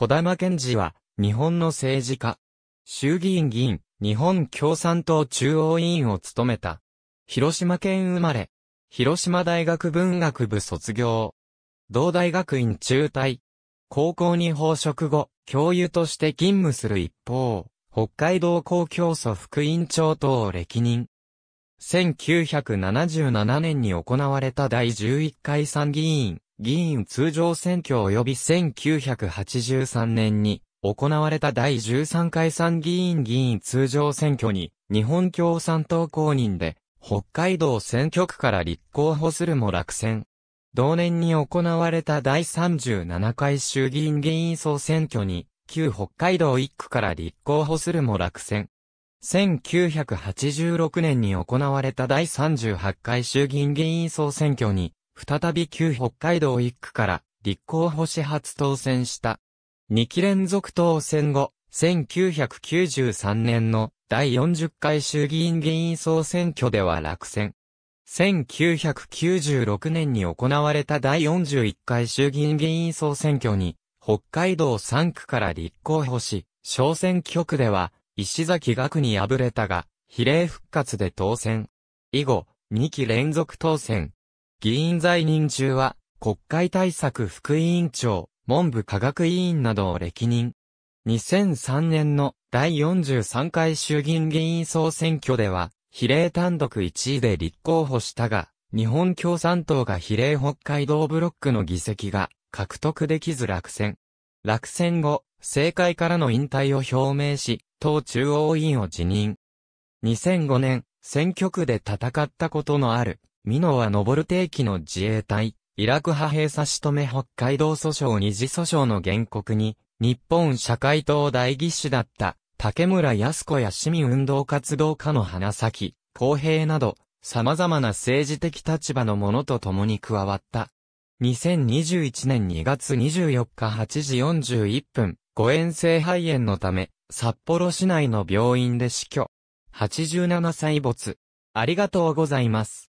小玉健治は、日本の政治家。衆議院議員、日本共産党中央委員を務めた。広島県生まれ。広島大学文学部卒業。同大学院中退。高校に報職後、教諭として勤務する一方、北海道公共祖副委員長等を歴任。1977年に行われた第11回参議院議員通常選挙及び1983年に行われた第13回参議院議員通常選挙に日本共産党公認で北海道選挙区から立候補するも落選。同年に行われた第37回衆議院議員総選挙に旧北海道1区から立候補するも落選。1986年に行われた第38回衆議院議員総選挙に再び旧北海道1区から立候補し初当選した。2期連続当選後、1993年の第40回衆議院議員総選挙では落選。1996年に行われた第41回衆議院議員総選挙に、北海道3区から立候補し、小選挙区では、石崎学に敗れたが、比例復活で当選。以後、2期連続当選。議員在任中は、国会対策副委員長、文部科学委員などを歴任。2003年の第43回衆議院議員総選挙では、比例単独1位で立候補したが、日本共産党が比例北海道ブロックの議席が獲得できず落選。落選後、政界からの引退を表明し、党中央委員を辞任。2005年、選挙区で戦ったことのある美濃は登る定期の自衛隊、イラク派兵差し止め北海道訴訟二次訴訟の原告に、日本社会党代議士だった、竹村康子や市民運動活動家の花咲、公平など、様々な政治的立場の者と共に加わった。2021年2月24日8時41分、誤嚥性肺炎のため、札幌市内の病院で死去。87歳没。ありがとうございます。